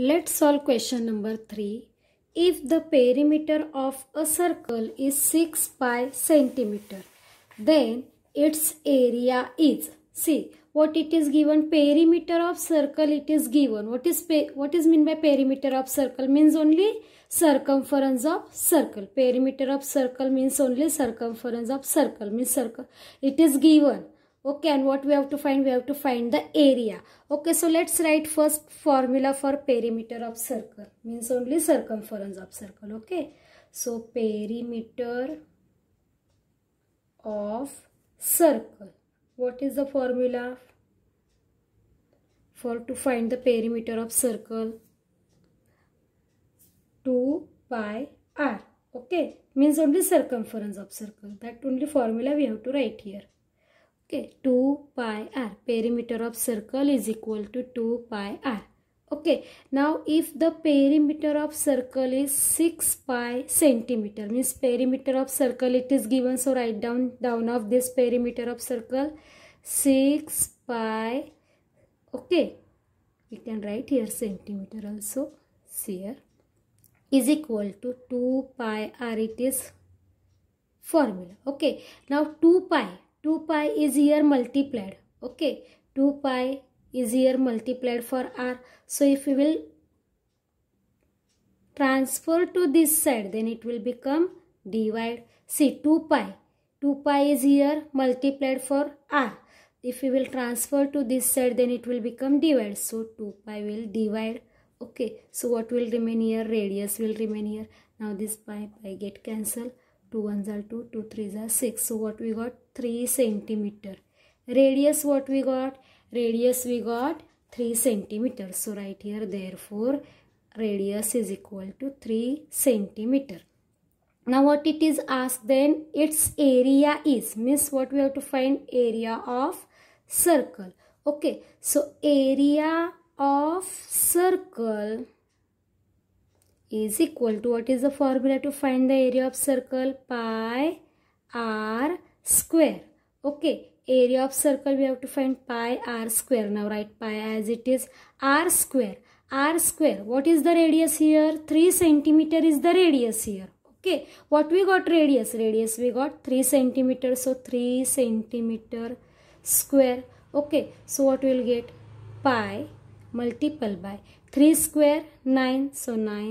Let's solve question number 3. If the perimeter of a circle is 6 pi centimeter, then its area is. See, what it is given? Perimeter of circle it is given. What is, what is mean by perimeter of circle? Means only circumference of circle. Perimeter of circle means only circumference of circle. Means circle. It is given okay and what we have to find we have to find the area okay so let's write first formula for perimeter of circle means only circumference of circle okay so perimeter of circle what is the formula for to find the perimeter of circle 2 pi r okay means only circumference of circle that only formula we have to write here okay 2 pi r perimeter of circle is equal to 2 pi r okay now if the perimeter of circle is 6 pi centimeter means perimeter of circle it is given so write down down of this perimeter of circle 6 pi okay you can write here centimeter also here is equal to 2 pi r it is formula okay now 2 pi 2 pi is here multiplied okay 2 pi is here multiplied for r so if we will transfer to this side then it will become divide see 2 pi 2 pi is here multiplied for r if we will transfer to this side then it will become divide so 2 pi will divide okay so what will remain here radius will remain here now this pi pi get cancelled 2 ones are 2 2 threes are 6 so what we got 3 centimeter radius what we got radius we got 3 centimeter so right here therefore radius is equal to 3 centimeter now what it is asked then its area is means what we have to find area of circle okay so area of circle is equal to what is the formula to find the area of circle pi r square okay area of circle we have to find pi r square now write pi as it is r square r square what is the radius here 3 centimeter is the radius here okay what we got radius radius we got 3 centimeter so 3 centimeter square okay so what we'll get pi multiple by 3 square 9 so 9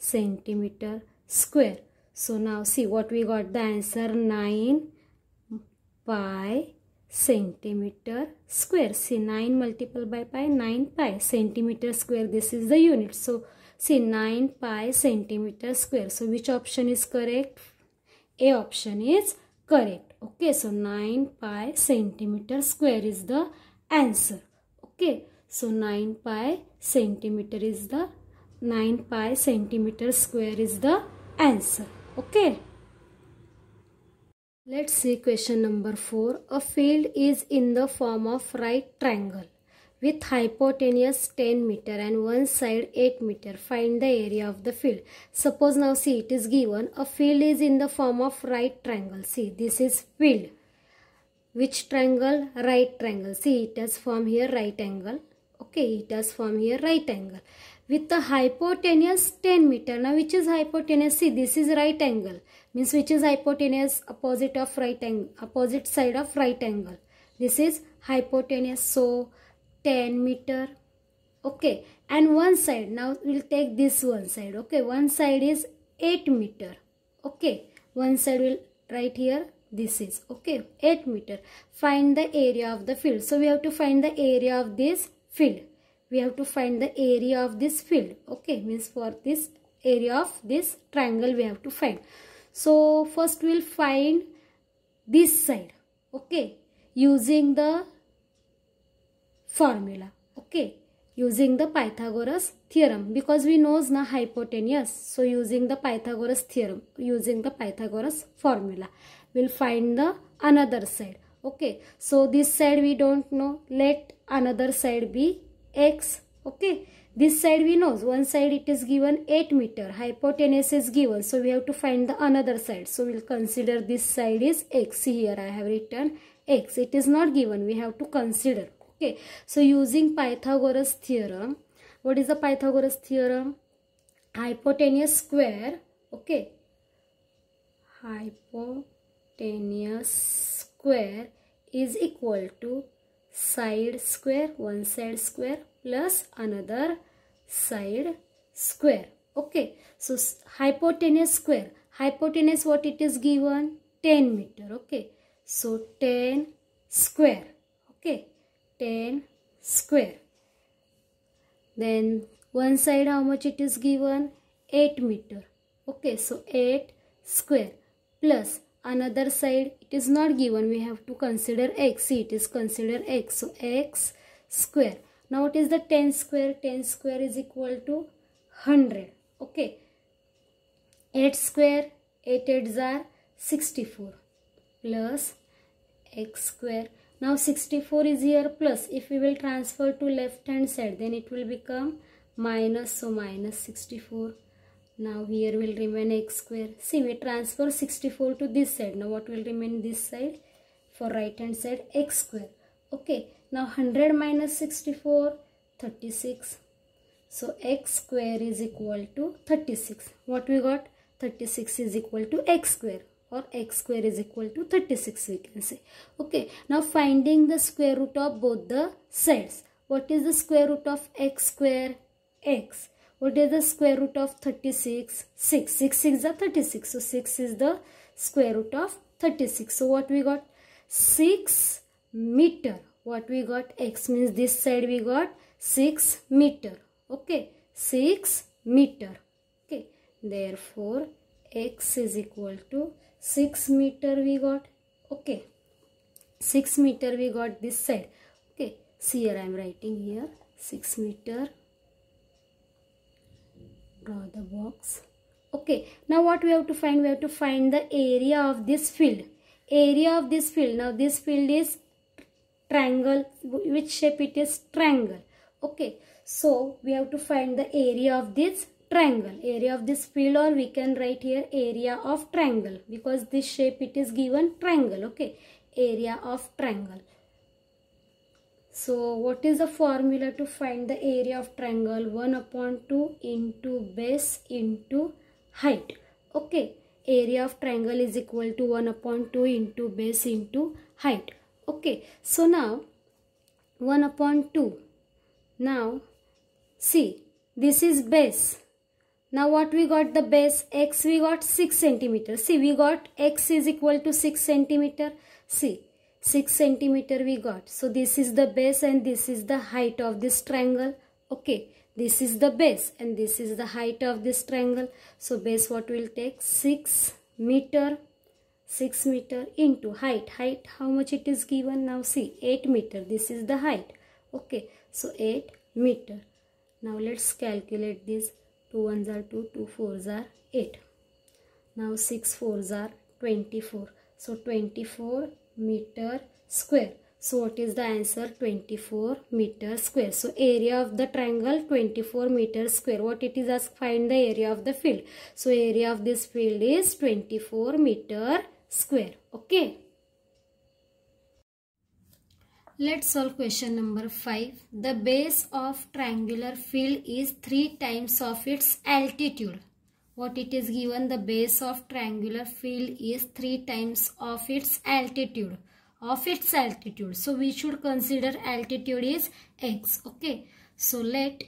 centimeter square. So now see what we got the answer 9 pi centimeter square. See 9 multiple by pi 9 pi centimeter square this is the unit. So see 9 pi centimeter square. So which option is correct? A option is correct. Okay so 9 pi centimeter square is the answer. Okay so 9 pi centimeter is the 9 pi centimeter square is the answer. Okay. Let's see question number 4. A field is in the form of right triangle with hypotenuse 10 meter and one side 8 meter. Find the area of the field. Suppose now see it is given. A field is in the form of right triangle. See this is field. Which triangle? Right triangle. See it has form here right angle. Okay it has form here right angle with the hypotenuse 10 meter. Now which is hypotenuse? See this is right angle means which is hypotenuse opposite of right angle opposite side of right angle. This is hypotenuse so 10 meter okay and one side now we'll take this one side okay one side is 8 meter okay one side will right here this is okay 8 meter find the area of the field so we have to find the area of this field we have to find the area of this field okay means for this area of this triangle we have to find so first we'll find this side okay using the formula okay using the pythagoras theorem because we knows na hypotenuse so using the pythagoras theorem using the pythagoras formula we'll find the another side okay so this side we don't know let another side be x okay this side we know one side it is given 8 meter hypotenuse is given so we have to find the another side so we'll consider this side is x here i have written x it is not given we have to consider okay so using pythagoras theorem what is the pythagoras theorem hypotenuse square okay hypotenuse square is equal to side square one side square plus another side square okay so hypotenuse square hypotenuse what it is given 10 meter okay so 10 square okay 10 square then one side how much it is given 8 meter okay so 8 square plus another side it is not given we have to consider x see it is considered x so x square now what is the 10 square 10 square is equal to 100 okay 8 square 8 8s are 64 plus x square now 64 is here plus if we will transfer to left hand side then it will become minus so minus 64 now here will remain x square. See we transfer 64 to this side. Now what will remain this side? For right hand side x square. Okay. Now 100 minus 64 36. So x square is equal to 36. What we got? 36 is equal to x square or x square is equal to 36 we can say. Okay. Now finding the square root of both the sides. What is the square root of x square? x what is the square root of 36 6 6 is the 36 so 6 is the square root of 36 so what we got 6 meter what we got x means this side we got 6 meter okay 6 meter okay therefore x is equal to 6 meter we got okay 6 meter we got this side okay see here i am writing here 6 meter draw uh, the box okay now what we have to find we have to find the area of this field area of this field now this field is triangle which shape it is triangle okay so we have to find the area of this triangle area of this field or we can write here area of triangle because this shape it is given triangle okay area of triangle so what is the formula to find the area of triangle 1 upon 2 into base into height okay area of triangle is equal to 1 upon 2 into base into height okay so now 1 upon 2 now see this is base now what we got the base x we got 6 centimeter see we got x is equal to 6 centimeter see 6 centimeter we got so this is the base and this is the height of this triangle okay this is the base and this is the height of this triangle so base what will take 6 meter 6 meter into height height how much it is given now see 8 meter this is the height okay so 8 meter now let's calculate this 2 ones are 2 2 fours are 8 now 6 fours are 24 so 24 meter square so what is the answer 24 meter square so area of the triangle 24 meter square what it is asked find the area of the field so area of this field is 24 meter square okay Let's solve question number 5. The base of triangular field is 3 times of its altitude what it is given the base of triangular field is 3 times of its altitude of its altitude so we should consider altitude is x okay so let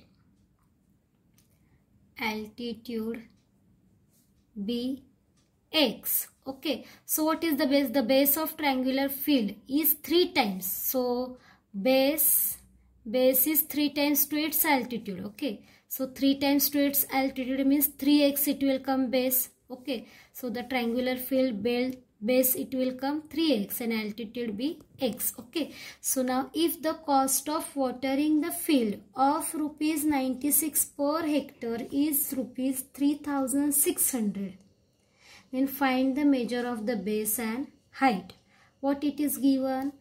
altitude be x okay so what is the base the base of triangular field is 3 times so base base is 3 times to its altitude okay so 3 times 2 its altitude means 3x it will come base. Okay. So the triangular field base it will come 3x and altitude be x okay so now if the cost of watering the field of rupees 96 per hectare is rupees 3600 then find the measure of the base and height what it is given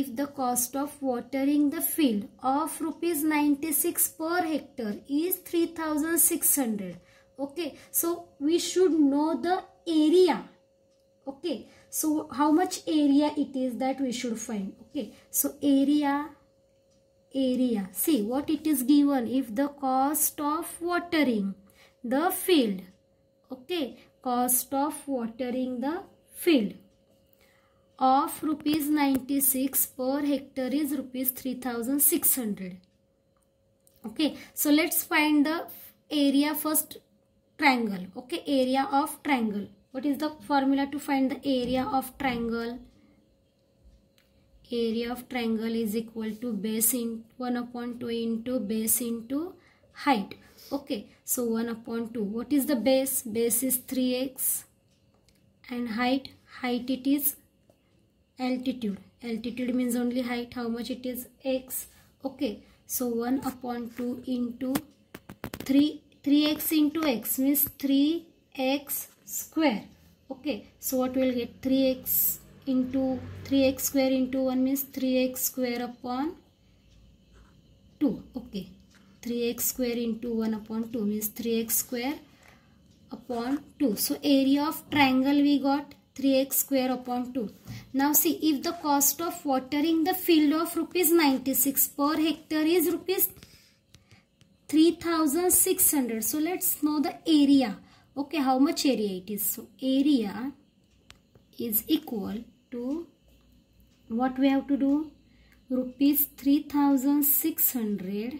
if the cost of watering the field of rupees 96 per hectare is 3600 okay so we should know the area okay so how much area it is that we should find okay so area area see what it is given if the cost of watering the field okay cost of watering the field of rupees 96 per hectare is rupees 3600 okay so let's find the area first triangle okay area of triangle what is the formula to find the area of triangle area of triangle is equal to base in 1 upon 2 into base into height okay so 1 upon 2 what is the base base is 3x and height height it is altitude altitude means only height how much it is x okay so 1 upon 2 into 3 3x into x means 3x square okay so what we'll get 3x into 3x square into 1 means 3x square upon 2 okay 3x square into 1 upon 2 means 3x square upon 2 so area of triangle we got 3x square upon 2 now see if the cost of watering the field of rupees 96 per hectare is rupees 3600. So let's know the area. Okay, how much area it is. So area is equal to what we have to do? Rupees 3600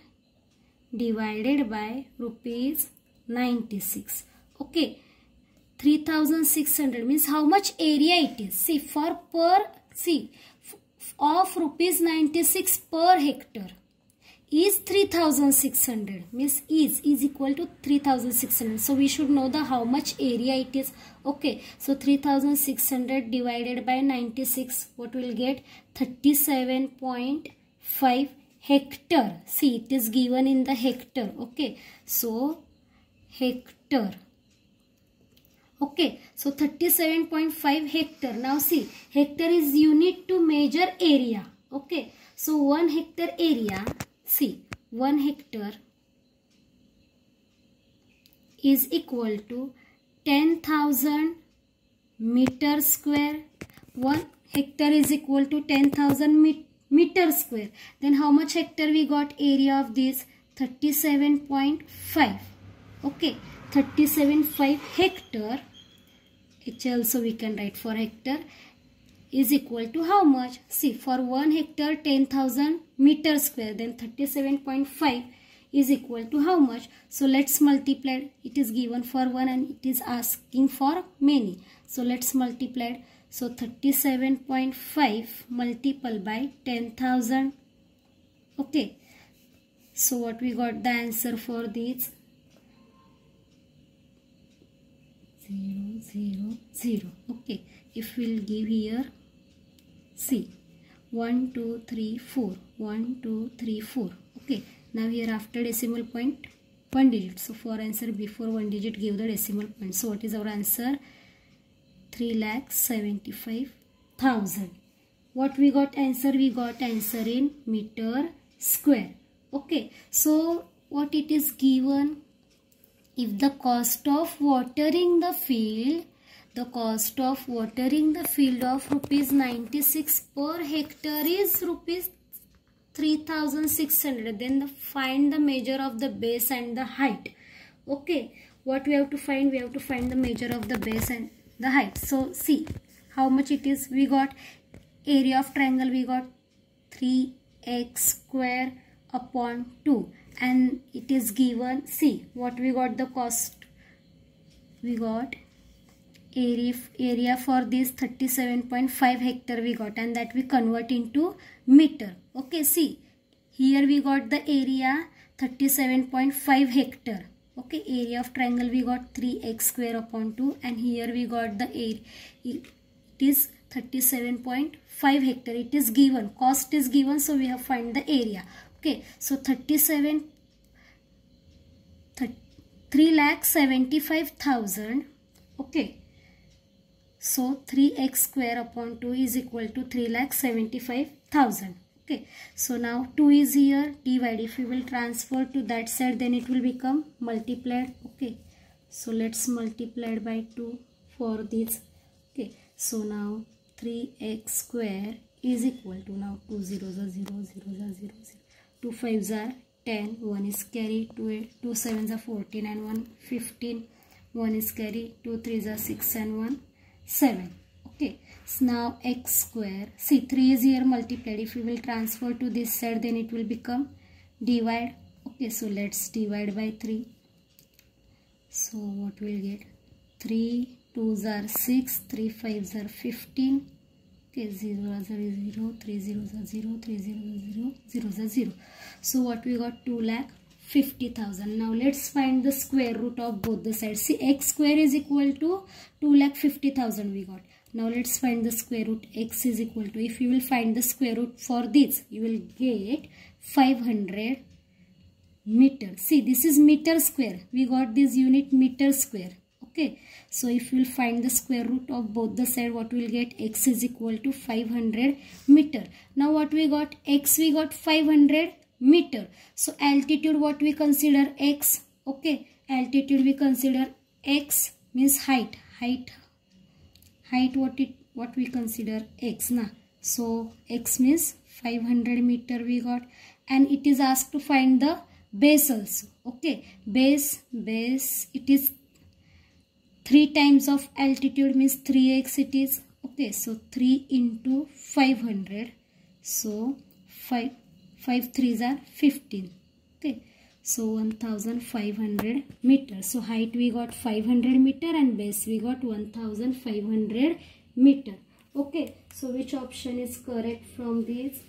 divided by rupees 96. Okay, 3600 means how much area it is see for per see of rupees 96 per hectare is 3600 means is is equal to 3600 so we should know the how much area it is okay so 3600 divided by 96 what will get 37.5 hectare see it is given in the hectare okay so hectare Okay, so 37.5 hectare. Now see, hectare is unit to measure area. Okay, so 1 hectare area, see, 1 hectare is equal to 10,000 meter square. 1 hectare is equal to 10,000 meter square. Then how much hectare we got area of this? 37.5. Okay. 37.5 hectare h also we can write for hectare is equal to how much see for 1 hectare 10000 meter square then 37.5 is equal to how much so let's multiply it is given for one and it is asking for many so let's multiply so 37.5 multiple by 10000 okay so what we got the answer for this 0 0 0 okay if we'll give here see 1 2 3 4 1 2 3 4 okay now here after decimal point one digit so for answer before one digit give the decimal point so what is our answer 3 lakh 75 thousand what we got answer we got answer in meter square okay so what it is given if the cost of watering the field the cost of watering the field of rupees 96 per hectare is rupees 3600 then the find the measure of the base and the height okay what we have to find we have to find the measure of the base and the height so see how much it is we got area of triangle we got 3x square upon 2 and it is given see what we got the cost we got area area for this 37.5 hectare we got and that we convert into meter okay see here we got the area 37.5 hectare okay area of triangle we got 3x square upon 2 and here we got the area it is 37.5 hectare it is given cost is given so we have find the area okay so 37 3 lakh 75000 okay so 3x square upon 2 is equal to 3 lakh 75000 okay so now 2 is here divided. if we will transfer to that side then it will become multiplied okay so let's multiply by 2 for this okay so now 3x square is equal to now 2 zeros are 0 zeros are 2 5s are 10 1 is carry 2 8, 2 7s are 14 and 1 15 1 is carry 2 3s are 6 and 1 7 okay so now x square see 3 is here multiplied if we will transfer to this side then it will become divide okay so let's divide by 3 so what we'll get 3 2s are 6 3 5s are 15 so what we got 2 lakh 50,000 now let's find the square root of both the sides see x square is equal to 2 lakh 50,000 we got now let's find the square root x is equal to if you will find the square root for this you will get 500 meter see this is meter square we got this unit meter square okay so if we'll find the square root of both the side what we'll get x is equal to 500 meter now what we got x we got 500 meter so altitude what we consider x okay altitude we consider x means height height height what it what we consider x na so x means 500 meter we got and it is asked to find the base also okay base base it is 3 times of altitude means 3x it is okay so 3 into 500 so 5 5 3s are 15 okay so 1500 meter so height we got 500 meter and base we got 1500 meter okay so which option is correct from these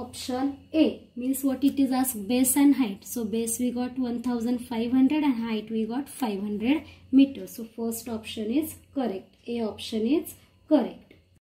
option A means what it is asked base and height. So base we got 1500 and height we got 500 meters. So first option is correct. A option is correct.